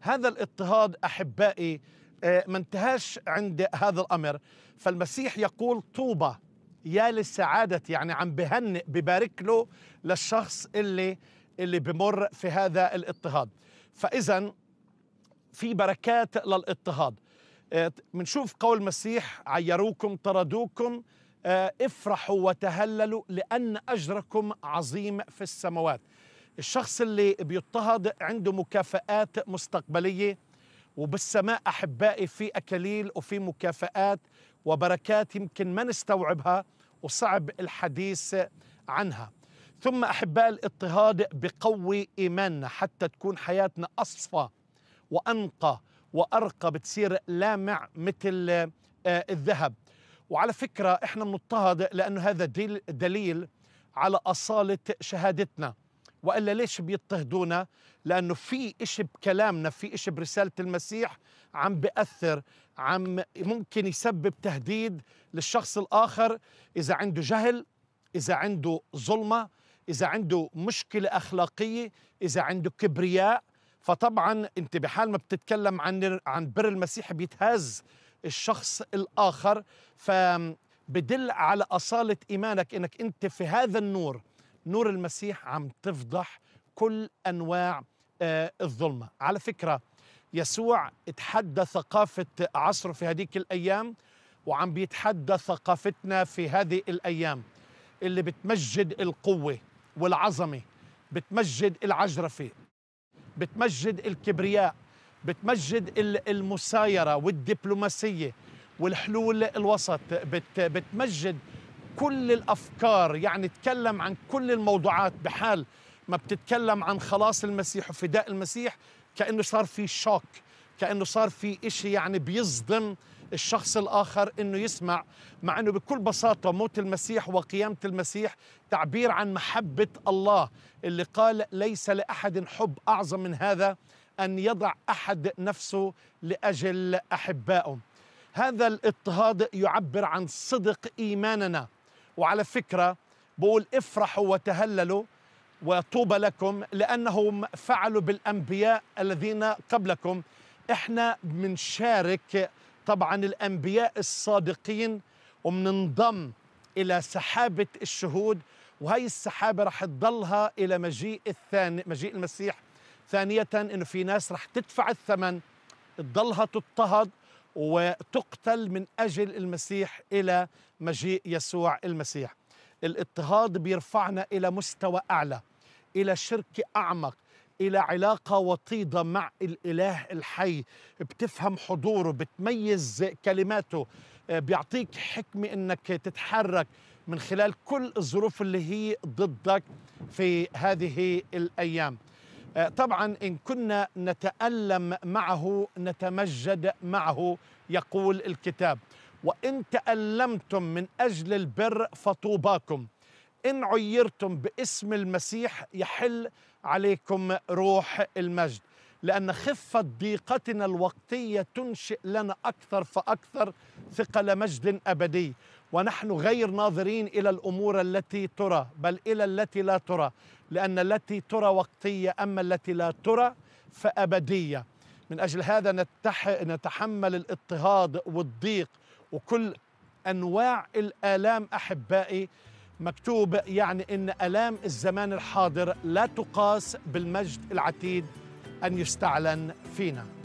هذا الاضطهاد أحبائي آه، ما انتهاش عند هذا الأمر فالمسيح يقول طوبى يا للسعادة يعني عم بهنئ ببارك له للشخص اللي اللي بمر في هذا الاضطهاد فإذا في بركات للاضطهاد بنشوف آه، قول المسيح عيروكم طردوكم آه، افرحوا وتهللوا لأن أجركم عظيم في السماوات الشخص اللي بيضطهد عنده مكافآت مستقبلية وبالسماء أحبائي في أكاليل وفي مكافآت وبركات يمكن ما نستوعبها وصعب الحديث عنها ثم أحباء الاضطهاد بقوي إيماننا حتى تكون حياتنا أصفى وأنقى وأرقى بتصير لامع مثل آه، الذهب وعلى فكرة إحنا بنضطهد لأنه هذا دليل على أصالة شهادتنا والا ليش بيضطهدونا لانه في شيء بكلامنا في شيء برساله المسيح عم بأثر عم ممكن يسبب تهديد للشخص الاخر اذا عنده جهل اذا عنده ظلمه اذا عنده مشكله اخلاقيه اذا عنده كبرياء فطبعا انت بحال ما بتتكلم عن عن بر المسيح بيتهز الشخص الاخر ف بدل على اصاله ايمانك انك انت في هذا النور نور المسيح عم تفضح كل انواع آه، الظلمه على فكره يسوع اتحدى ثقافه عصره في هذيك الايام وعم بيتحدى ثقافتنا في هذه الايام اللي بتمجد القوه والعظمه بتمجد العجرفه بتمجد الكبرياء بتمجد المسايره والدبلوماسيه والحلول الوسط بتمجد كل الافكار يعني تكلم عن كل الموضوعات بحال ما بتتكلم عن خلاص المسيح وفداء المسيح كانه صار في شوك كانه صار في إشي يعني بيصدم الشخص الاخر انه يسمع مع انه بكل بساطه موت المسيح وقيامه المسيح تعبير عن محبه الله اللي قال ليس لاحد حب اعظم من هذا ان يضع احد نفسه لاجل احبائه هذا الاضطهاد يعبر عن صدق ايماننا وعلى فكرة بقول افرحوا وتهللوا وطوبى لكم لأنهم فعلوا بالأنبياء الذين قبلكم احنا بنشارك طبعا الأنبياء الصادقين وبننضم إلى سحابة الشهود وهي السحابة رح تضلها إلى مجيء الثاني مجيء المسيح ثانية إنه في ناس رح تدفع الثمن تضلها تضطهد وتقتل من أجل المسيح إلى مجيء يسوع المسيح الاضطهاد بيرفعنا إلى مستوى أعلى إلى شرك أعمق إلى علاقة وطيدة مع الإله الحي بتفهم حضوره بتميز كلماته آه، بيعطيك حكمة إنك تتحرك من خلال كل الظروف اللي هي ضدك في هذه الأيام آه، طبعا إن كنا نتألم معه نتمجد معه يقول الكتاب وإن تألمتم من أجل البر فطوباكم إن عيرتم باسم المسيح يحل عليكم روح المجد لأن خفة ضيقتنا الوقتية تنشئ لنا أكثر فأكثر ثقل مجد أبدي ونحن غير ناظرين إلى الأمور التي ترى بل إلى التي لا ترى لأن التي ترى وقتية أما التي لا ترى فأبدية من أجل هذا نتح... نتحمل الاضطهاد والضيق وكل أنواع الآلام أحبائي مكتوب يعني ان الام الزمان الحاضر لا تقاس بالمجد العتيد أن يستعلن فينا